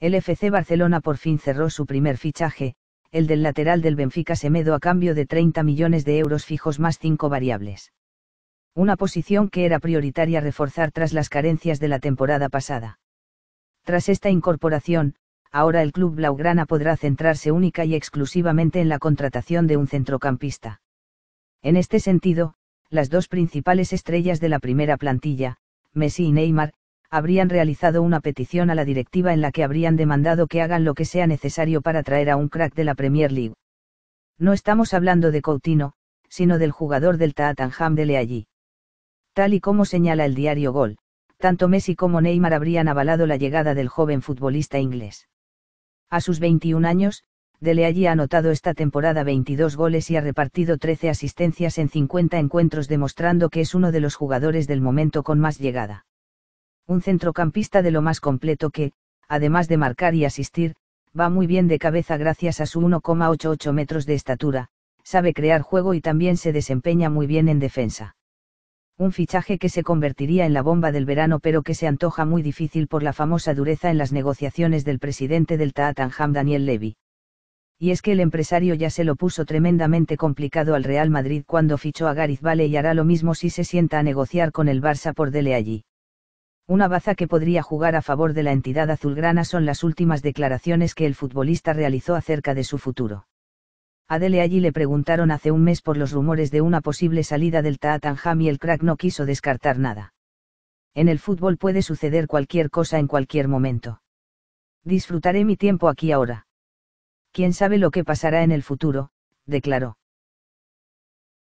el FC Barcelona por fin cerró su primer fichaje, el del lateral del Benfica Semedo a cambio de 30 millones de euros fijos más 5 variables. Una posición que era prioritaria reforzar tras las carencias de la temporada pasada. Tras esta incorporación, ahora el club blaugrana podrá centrarse única y exclusivamente en la contratación de un centrocampista. En este sentido, las dos principales estrellas de la primera plantilla, Messi y Neymar, habrían realizado una petición a la directiva en la que habrían demandado que hagan lo que sea necesario para traer a un crack de la Premier League. No estamos hablando de Coutinho, sino del jugador del Tottenham Dele allí. Tal y como señala el diario Gol, tanto Messi como Neymar habrían avalado la llegada del joven futbolista inglés. A sus 21 años, Dele Alli ha anotado esta temporada 22 goles y ha repartido 13 asistencias en 50 encuentros demostrando que es uno de los jugadores del momento con más llegada un centrocampista de lo más completo que, además de marcar y asistir, va muy bien de cabeza gracias a su 1,88 metros de estatura, sabe crear juego y también se desempeña muy bien en defensa. Un fichaje que se convertiría en la bomba del verano pero que se antoja muy difícil por la famosa dureza en las negociaciones del presidente del Tatanham Daniel Levy. Y es que el empresario ya se lo puso tremendamente complicado al Real Madrid cuando fichó a Gareth Bale y hará lo mismo si se sienta a negociar con el Barça por Dele allí. Una baza que podría jugar a favor de la entidad azulgrana son las últimas declaraciones que el futbolista realizó acerca de su futuro. Adele Allí le preguntaron hace un mes por los rumores de una posible salida del Taatanham y el crack no quiso descartar nada. En el fútbol puede suceder cualquier cosa en cualquier momento. Disfrutaré mi tiempo aquí ahora. Quién sabe lo que pasará en el futuro, declaró.